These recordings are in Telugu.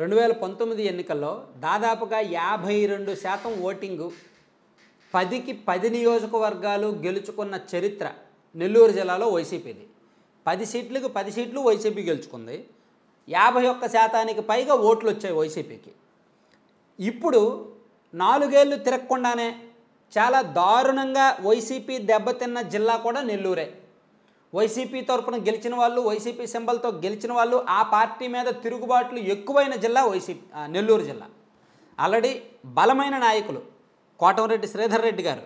రెండు వేల పంతొమ్మిది ఎన్నికల్లో దాదాపుగా యాభై రెండు శాతం ఓటింగు పదికి పది నియోజకవర్గాలు గెలుచుకున్న చరిత్ర నెల్లూరు జిల్లాలో వైసీపీది పది సీట్లకు పది సీట్లు వైసీపీ గెలుచుకుంది యాభై ఒక్క శాతానికి పైగా ఓట్లు వచ్చాయి వైసీపీకి ఇప్పుడు నాలుగేళ్లు తిరగకుండానే చాలా దారుణంగా వైసీపీ దెబ్బతిన్న జిల్లా కూడా నెల్లూరే వైసీపీ తరఫున గెలిచిన వాళ్ళు వైసీపీ సింబల్తో గెలిచిన వాళ్ళు ఆ పార్టీ మీద తిరుగుబాట్లు ఎక్కువైన జిల్లా వైసీపీ నెల్లూరు జిల్లా ఆల్రెడీ బలమైన నాయకులు కోటమరెడ్డి శ్రీధర్ రెడ్డి గారు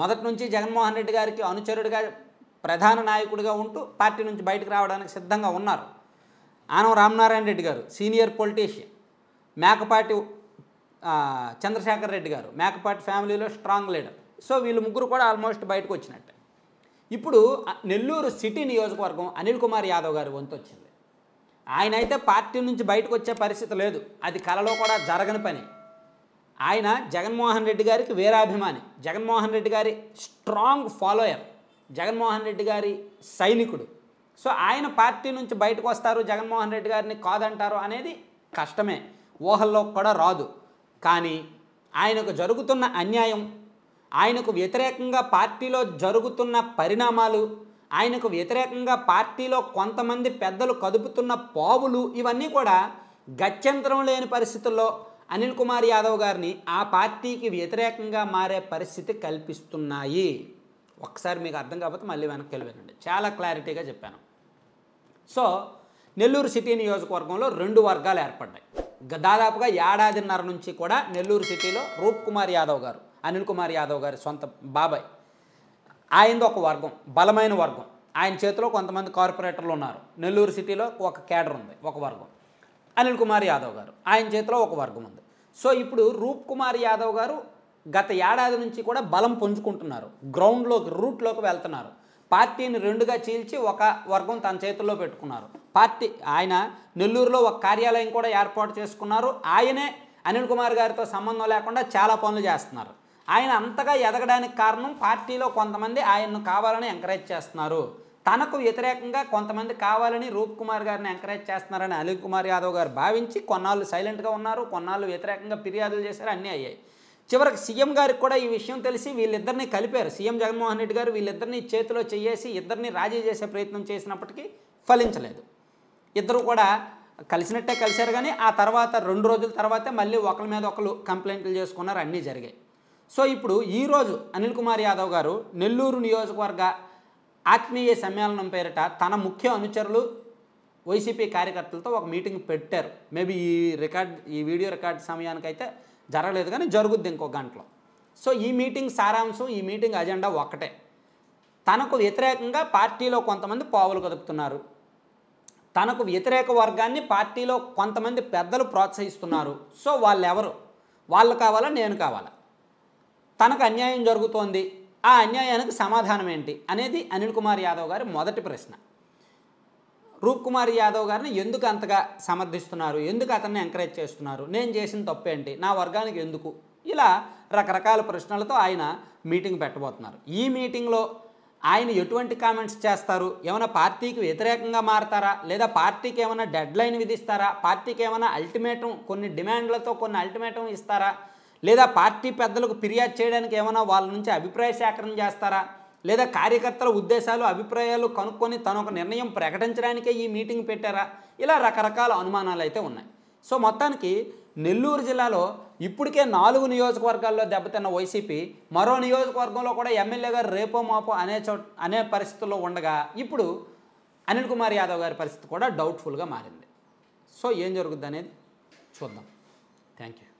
మొదటి నుంచి జగన్మోహన్ రెడ్డి గారికి అనుచరుడిగా ప్రధాన నాయకుడిగా ఉంటూ పార్టీ నుంచి బయటకు రావడానికి సిద్ధంగా ఉన్నారు ఆనం రామనారాయణ రెడ్డి గారు సీనియర్ పొలిటీషియన్ మేకపాటి చంద్రశేఖర్ రెడ్డి గారు మేకపాటి ఫ్యామిలీలో స్ట్రాంగ్ లీడర్ సో వీళ్ళు ముగ్గురు కూడా ఆల్మోస్ట్ బయటకు వచ్చినట్టు ఇప్పుడు నెల్లూరు సిటీ నియోజకవర్గం అనిల్ కుమార్ యాదవ్ గారి వంతు వచ్చింది ఆయన అయితే పార్టీ నుంచి బయటకు వచ్చే పరిస్థితి లేదు అది కలలో కూడా జరగని పని ఆయన జగన్మోహన్ రెడ్డి గారికి వీరాభిమాని జగన్మోహన్ రెడ్డి గారి స్ట్రాంగ్ ఫాలోయర్ జగన్మోహన్ రెడ్డి గారి సైనికుడు సో ఆయన పార్టీ నుంచి బయటకు వస్తారు జగన్మోహన్ రెడ్డి గారిని కాదంటారు అనేది కష్టమే ఊహల్లో కూడా రాదు కానీ ఆయనకు జరుగుతున్న అన్యాయం ఆయనకు వ్యతిరేకంగా పార్టీలో జరుగుతున్న పరిణామాలు ఆయనకు వ్యతిరేకంగా పార్టీలో కొంతమంది పెద్దలు కదుపుతున్న పావులు ఇవన్నీ కూడా గత్యంతరం లేని పరిస్థితుల్లో అనిల్ కుమార్ యాదవ్ గారిని ఆ పార్టీకి వ్యతిరేకంగా మారే పరిస్థితి కల్పిస్తున్నాయి ఒకసారి మీకు అర్థం కాకపోతే మళ్ళీ వెనక్కి వెళ్ళిపోయినండి చాలా క్లారిటీగా చెప్పాను సో నెల్లూరు సిటీ నియోజకవర్గంలో రెండు వర్గాలు ఏర్పడ్డాయి దాదాపుగా ఏడాదిన్నర నుంచి కూడా నెల్లూరు సిటీలో రూప్ కుమార్ యాదవ్ గారు అనిల్ కుమార్ యాదవ్ గారి సొంత బాబాయ్ ఆయనది ఒక వర్గం బలమైన వర్గం ఆయన చేతిలో కొంతమంది కార్పొరేటర్లు ఉన్నారు నెల్లూరు సిటీలో ఒక కేడర్ ఉంది ఒక వర్గం అనిల్ కుమార్ యాదవ్ గారు ఆయన చేతిలో ఒక వర్గం ఉంది సో ఇప్పుడు రూప్ కుమార్ యాదవ్ గారు గత ఏడాది నుంచి కూడా బలం పుంజుకుంటున్నారు గ్రౌండ్లోకి రూట్లోకి వెళ్తున్నారు పార్టీని రెండుగా చీల్చి ఒక వర్గం తన చేతుల్లో పెట్టుకున్నారు పార్టీ ఆయన నెల్లూరులో ఒక కార్యాలయం కూడా ఏర్పాటు చేసుకున్నారు ఆయనే అనిల్ కుమార్ గారితో సంబంధం లేకుండా చాలా పనులు చేస్తున్నారు ఆయన అంతగా ఎదగడానికి కారణం పార్టీలో కొంతమంది ఆయన్ను కావాలని ఎంకరేజ్ చేస్తున్నారు తనకు వ్యతిరేకంగా కొంతమంది కావాలని రూప్ కుమార్ గారిని ఎంకరేజ్ చేస్తున్నారని అనిల్ కుమార్ యాదవ్ గారు భావించి కొన్నాళ్ళు సైలెంట్గా ఉన్నారు కొన్నాళ్ళు వ్యతిరేకంగా ఫిర్యాదులు చేశారు అన్నీ అయ్యాయి చివరికి సీఎం గారికి కూడా ఈ విషయం తెలిసి వీళ్ళిద్దరిని కలిపారు సీఎం జగన్మోహన్ రెడ్డి గారు వీళ్ళిద్దరిని చేతిలో చేయేసి ఇద్దరిని రాజీ చేసే ప్రయత్నం చేసినప్పటికీ ఫలించలేదు ఇద్దరు కూడా కలిసినట్టే కలిశారు కానీ ఆ తర్వాత రెండు రోజుల తర్వాతే మళ్ళీ ఒకరి మీద ఒకరు కంప్లైంట్లు చేసుకున్నారు అన్నీ జరిగాయి సో ఇప్పుడు ఈరోజు అనిల్ కుమార్ యాదవ్ గారు నెల్లూరు నియోజకవర్గ ఆత్మీయ సమ్మేళనం పేరిట తన ముఖ్య అనుచరులు వైసీపీ కార్యకర్తలతో ఒక మీటింగ్ పెట్టారు మేబీ ఈ రికార్డ్ ఈ వీడియో రికార్డ్ సమయానికైతే జరగలేదు కానీ జరుగుద్ది ఇంకో గంటలో సో ఈ మీటింగ్ సారాంశం ఈ మీటింగ్ అజెండా ఒక్కటే తనకు వ్యతిరేకంగా పార్టీలో కొంతమంది పావులు కదుపుతున్నారు తనకు వ్యతిరేక వర్గాన్ని పార్టీలో కొంతమంది పెద్దలు ప్రోత్సహిస్తున్నారు సో వాళ్ళు ఎవరు వాళ్ళు కావాలా నేను కావాలా తనకు అన్యాయం జరుగుతోంది ఆ అన్యాయానికి సమాధానం ఏంటి అనేది అనిల్ కుమార్ యాదవ్ గారి మొదటి ప్రశ్న రూప్ కుమార్ యాదవ్ గారిని ఎందుకు అంతగా సమర్థిస్తున్నారు ఎందుకు అతన్ని ఎంకరేజ్ చేస్తున్నారు నేను చేసిన తప్పేంటి నా వర్గానికి ఎందుకు ఇలా రకరకాల ప్రశ్నలతో ఆయన మీటింగ్ పెట్టబోతున్నారు ఈ మీటింగ్లో ఆయన ఎటువంటి కామెంట్స్ చేస్తారు ఏమైనా పార్టీకి వ్యతిరేకంగా మారతారా లేదా పార్టీకి ఏమైనా డెడ్లైన్ విధిస్తారా పార్టీకి ఏమైనా అల్టిమేటం కొన్ని డిమాండ్లతో కొన్ని అల్టిమేటం ఇస్తారా లేదా పార్టీ పెద్దలకు ఫిర్యాదు చేయడానికి ఏమైనా వాళ్ళ నుంచి అభిప్రాయ సేకరణ చేస్తారా లేదా కార్యకర్తల ఉద్దేశాలు అభిప్రాయాలు కనుక్కొని తన ఒక నిర్ణయం ప్రకటించడానికే ఈ మీటింగ్ పెట్టారా ఇలా రకరకాల అనుమానాలు అయితే ఉన్నాయి సో మొత్తానికి నెల్లూరు జిల్లాలో ఇప్పటికే నాలుగు నియోజకవర్గాల్లో దెబ్బతిన్న వైసీపీ మరో నియోజకవర్గంలో కూడా ఎమ్మెల్యే గారు రేపో మాపో అనే చో అనే పరిస్థితుల్లో ఉండగా ఇప్పుడు అనిల్ కుమార్ యాదవ్ గారి పరిస్థితి కూడా డౌట్ఫుల్గా మారింది సో ఏం జరుగుద్ది అనేది చూద్దాం థ్యాంక్ యూ